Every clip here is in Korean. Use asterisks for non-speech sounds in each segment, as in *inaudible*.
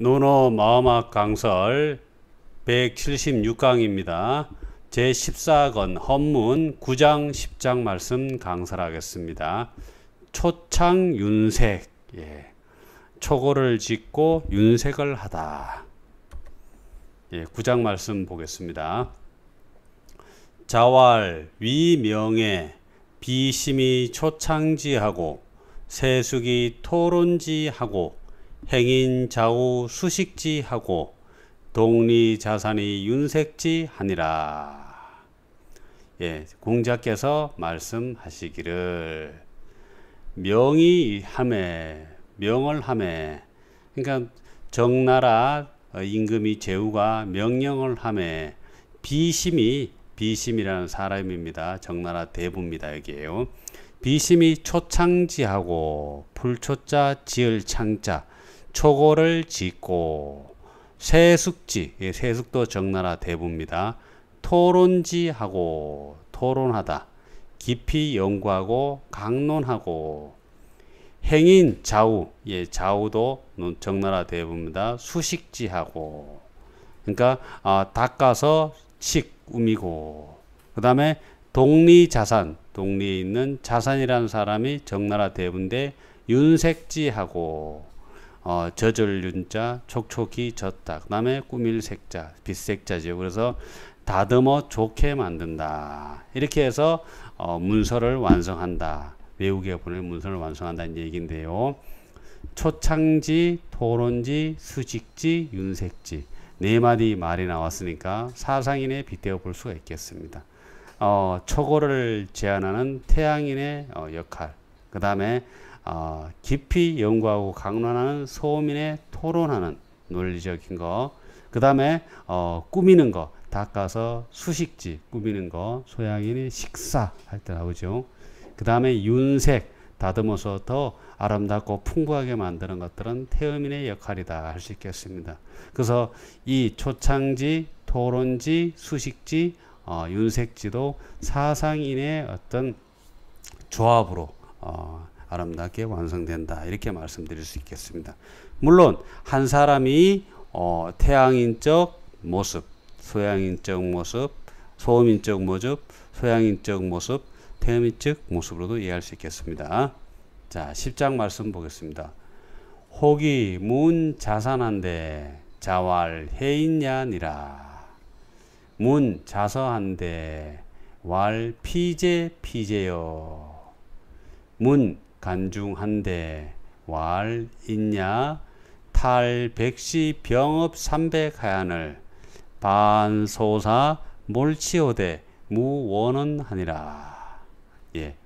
논노 마음학 강설 176강입니다. 제14권 헌문 9장 10장 말씀 강설하겠습니다. 초창 윤색 예. 초고를 짓고 윤색을 하다. 예, 9장 말씀 보겠습니다. 자활 위명에 비심이 초창지하고 세숙이 토론지하고 행인 좌우 수식지하고 동리 자산이 윤색지 하니라. 예, 공자께서 말씀하시기를 명이 함에 명을 함에 그러니까 정나라 어, 임금이 제후가 명령을 함에 비심이 비심이라는 사람입니다. 정나라 대부입니다. 여기에요. 비심이 초창지하고 불초자 지을 창자 초고를 짓고 세숙지, 예, 세숙도 정나라 대부입니다. 토론지하고 토론하다, 깊이 연구하고 강론하고 행인 좌우, 예, 좌우도 정나라 대부입니다. 수식지하고 그러니까 아, 닦아서 식 우미고 그 다음에 독리자산, 독리에 있는 자산이라는 사람이 정나라 대부인데 윤색지하고 어, 젖을 윤자, 촉촉히 젖다. 그 다음에 꾸밀색자, 빛색자죠. 그래서 다듬어 좋게 만든다. 이렇게 해서 어, 문서를 완성한다. 외우게 보낼 문서를 완성한다는 얘기인데요. 초창지, 토론지, 수직지, 윤색지 네 마디 말이 나왔으니까 사상인에 빗대어 볼 수가 있겠습니다. 어, 초고를 제한하는 태양인의 어, 역할 그 다음에 어, 깊이 연구하고 강론하는 소민의 토론하는 논리적인 거. 그 다음에 어, 꾸미는 거. 닦아서 수식지 꾸미는 거. 소양인의 식사 할 때 나오죠. 그 다음에 윤색 다듬어서 더 아름답고 풍부하게 만드는 것들은 태음인의 역할이다 할 수 있겠습니다. 그래서 이 초창지, 토론지, 수식지, 어, 윤색지도 사상인의 어떤 조합으로 어, 아름답게 완성된다. 이렇게 말씀드릴 수 있겠습니다. 물론 한 사람이 어, 태양인적 모습, 소양인적 모습, 소음인적 모습, 소양인적 모습, 태음인적 모습으로도 이해할 수 있겠습니다. 자, 10장 말씀 보겠습니다. 혹이 문 자산한데 자왈해인냐니라 문 자서한데 왈 피제 피제요 문 간중한데 왈 있냐 탈 백시 병업 삼백 하얀을 반소사 몰치오대 무원은 하니라 예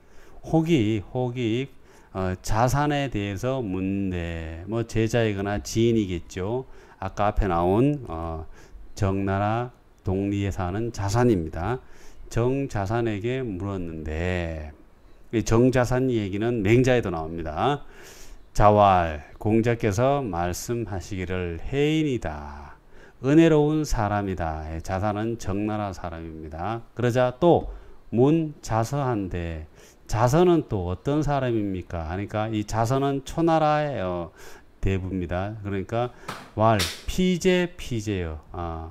혹이 혹이 어, 자산에 대해서 문제 뭐 제자이거나 지인이겠죠 아까 앞에 나온 어, 정나라 동리에 사는 자산입니다 정자산에게 물었는데 정자산 얘기는 맹자에도 나옵니다. 자왈 공자께서 말씀하시기를 해인이다. 은혜로운 사람이다. 예, 자산은 정나라 사람입니다. 그러자 또문 자서한데 자서는 또 어떤 사람입니까? 하니까 이 자서는 초나라의 대부입니다. 그러니까 왈 피제 피제요. 아,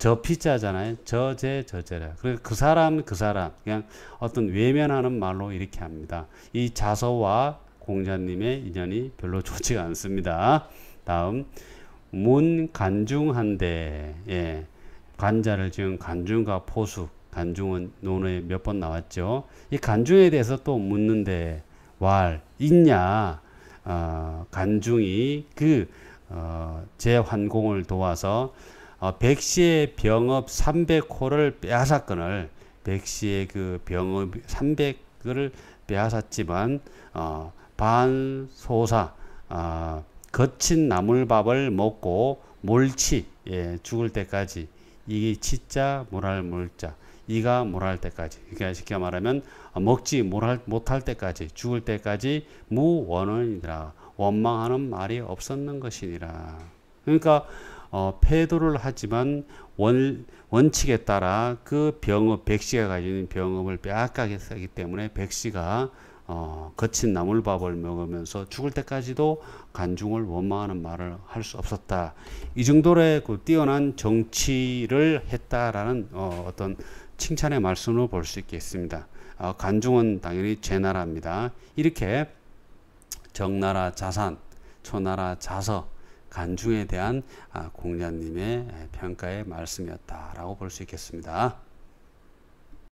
저 피자잖아요. 저제 저제라. 그래서 그러니까 그 사람 그 사람 그냥 어떤 외면하는 말로 이렇게 합니다. 이 자서와 공자님의 인연이 별로 *laughs* 좋지가 않습니다. 다음 문 간중한데 예. 간자를 지은 간중과 포수 간중은 논어에 몇 번 나왔죠. 이 간중에 대해서 또 묻는데 왈 있냐 어, 간중이 그 어, 재환공을 도와서 어, 백시의 병업 300호를 빼앗았건을 백시의 그 병업 3 0 0호 빼앗았지만 어, 반소사 어, 거친 나물밥을 먹고 몰치 예, 죽을 때까지 이 치자 모랄 몰자 이가 모랄 때까지 그러니까 쉽게 말하면 먹지 못할, 못할 때까지 죽을 때까지 무원언이라 원망하는 말이 없었는 것이니라 그러니까 어, 폐도를 하지만 원, 원칙에 따라 그 병업 백씨가 가지는 병업을 빼앗가게 되기 때문에 백씨가 어, 거친 나물밥을 먹으면서 죽을 때까지도 간중을 원망하는 말을 할 수 없었다. 이 정도의 그 뛰어난 정치를 했다라는 어, 어떤 칭찬의 말씀으로 볼 수 있겠습니다. 어, 간중은 당연히 제나라입니다. 이렇게 정나라 자산, 초나라 자서, 간중에 대한 아, 공자님의 평가의 말씀이었다라고 볼 수 있겠습니다.